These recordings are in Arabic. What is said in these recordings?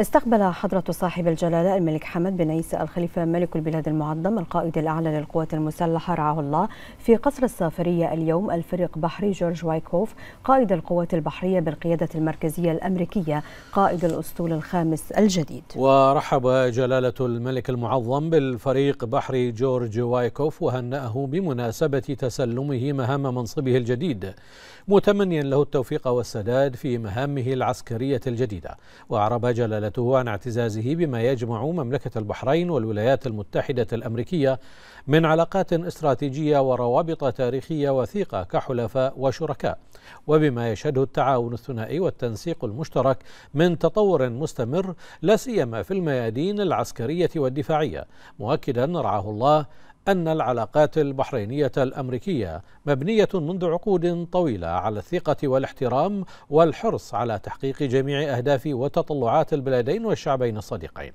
استقبل حضرة صاحب الجلالة الملك حمد بن عيسى الخليفة ملك البلاد المعظم القائد الأعلى للقوات المسلحة رعاه الله في قصر السافرية اليوم الفريق بحري جورج وايكوف قائد القوات البحرية بالقيادة المركزية الأمريكية قائد الأسطول الخامس الجديد ورحب جلالة الملك المعظم بالفريق بحري جورج وايكوف وهنأه بمناسبة تسلمه مهام منصبه الجديد متمنيا له التوفيق والسداد في مهامه العسكرية الجديدة وأعرب جلالة رسالته عن اعتزازه بما يجمع مملكة البحرين والولايات المتحدة الأمريكية من علاقات استراتيجية وروابط تاريخية وثيقة كحلفاء وشركاء وبما يشهده التعاون الثنائي والتنسيق المشترك من تطور مستمر لا سيما في الميادين العسكرية والدفاعية مؤكدا رعاه الله أن العلاقات البحرينية الأمريكية مبنية منذ عقود طويلة على الثقة والاحترام والحرص على تحقيق جميع أهداف وتطلعات البلدين والشعبين الصديقين.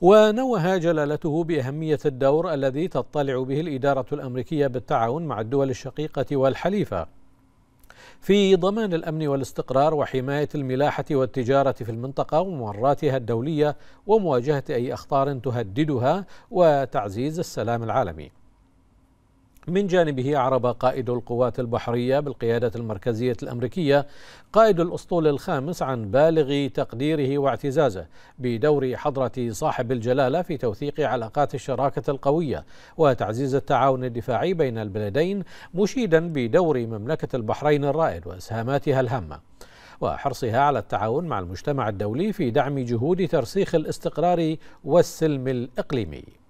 ونوه جلالته بأهمية الدور الذي تطلع به الإدارة الأمريكية بالتعاون مع الدول الشقيقة والحليفة في ضمان الأمن والاستقرار وحماية الملاحة والتجارة في المنطقة وممراتها الدولية ومواجهة أي أخطار تهددها وتعزيز السلام العالمي من جانبه عرب قائد القوات البحرية بالقيادة المركزية الأمريكية قائد الأسطول الخامس عن بالغ تقديره واعتزازه بدور حضرة صاحب الجلالة في توثيق علاقات الشراكة القوية وتعزيز التعاون الدفاعي بين البلدين مشيدا بدور مملكة البحرين الرائد وإسهاماتها الهامة وحرصها على التعاون مع المجتمع الدولي في دعم جهود ترسيخ الاستقرار والسلم الإقليمي